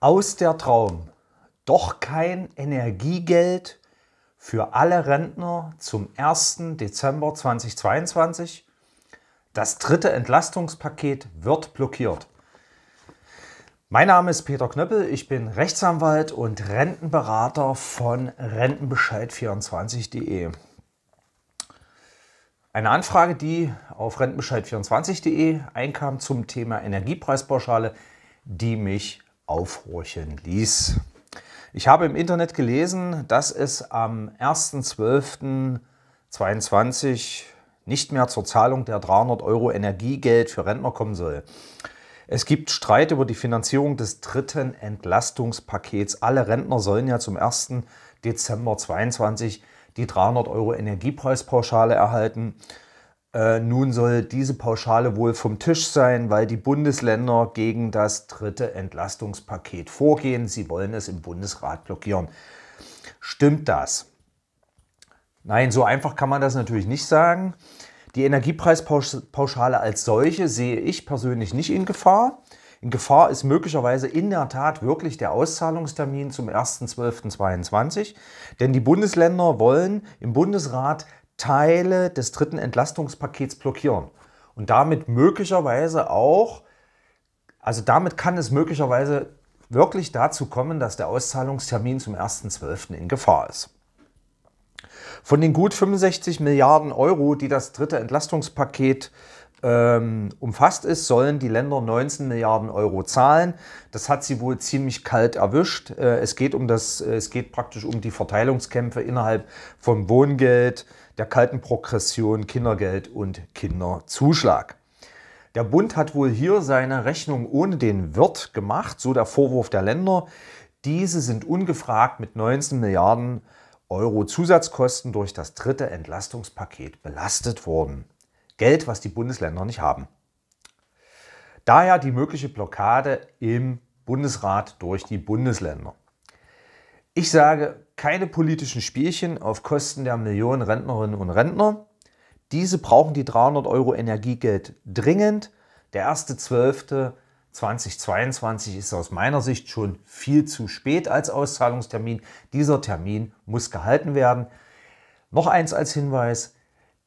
Aus der Traum. Doch kein Energiegeld für alle Rentner zum 1. Dezember 2022. Das dritte Entlastungspaket wird blockiert. Mein Name ist Peter Knöppel, ich bin Rechtsanwalt und Rentenberater von Rentenbescheid24.de. Eine Anfrage, die auf rentenbescheid24.de einkam zum Thema Energiepreispauschale, die mich aufhorchen ließ. Ich habe im Internet gelesen, dass es am 1.12.2022 nicht mehr zur Zahlung der 300 Euro Energiegeld für Rentner kommen soll. Es gibt Streit über die Finanzierung des dritten Entlastungspakets. Alle Rentner sollen ja zum 1. Dezember 22 die 300 Euro Energiepreispauschale erhalten. Äh, nun soll diese Pauschale wohl vom Tisch sein, weil die Bundesländer gegen das dritte Entlastungspaket vorgehen. Sie wollen es im Bundesrat blockieren. Stimmt das? Nein, so einfach kann man das natürlich nicht sagen. Die Energiepreispauschale als solche sehe ich persönlich nicht in Gefahr. In Gefahr ist möglicherweise in der Tat wirklich der Auszahlungstermin zum 1.12.2022, denn die Bundesländer wollen im Bundesrat Teile des dritten Entlastungspakets blockieren. Und damit möglicherweise auch, also damit kann es möglicherweise wirklich dazu kommen, dass der Auszahlungstermin zum 1.12. in Gefahr ist. Von den gut 65 Milliarden Euro, die das dritte Entlastungspaket äh, ähm, umfasst ist, sollen die Länder 19 Milliarden Euro zahlen. Das hat sie wohl ziemlich kalt erwischt. Äh, es geht um das, äh, es geht praktisch um die Verteilungskämpfe innerhalb von Wohngeld, der kalten Progression, Kindergeld und Kinderzuschlag. Der Bund hat wohl hier seine Rechnung ohne den Wirt gemacht, so der Vorwurf der Länder. Diese sind ungefragt mit 19 Milliarden Euro Zusatzkosten durch das dritte Entlastungspaket belastet worden. Geld, was die Bundesländer nicht haben. Daher die mögliche Blockade im Bundesrat durch die Bundesländer. Ich sage, keine politischen Spielchen auf Kosten der Millionen Rentnerinnen und Rentner. Diese brauchen die 300 Euro Energiegeld dringend. Der 1.12.2022 ist aus meiner Sicht schon viel zu spät als Auszahlungstermin. Dieser Termin muss gehalten werden. Noch eins als Hinweis,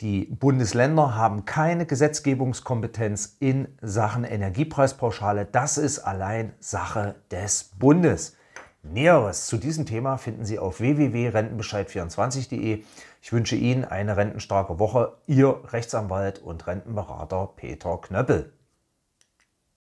die Bundesländer haben keine Gesetzgebungskompetenz in Sachen Energiepreispauschale. Das ist allein Sache des Bundes. Näheres zu diesem Thema finden Sie auf www.rentenbescheid24.de. Ich wünsche Ihnen eine rentenstarke Woche. Ihr Rechtsanwalt und Rentenberater Peter Knöppel.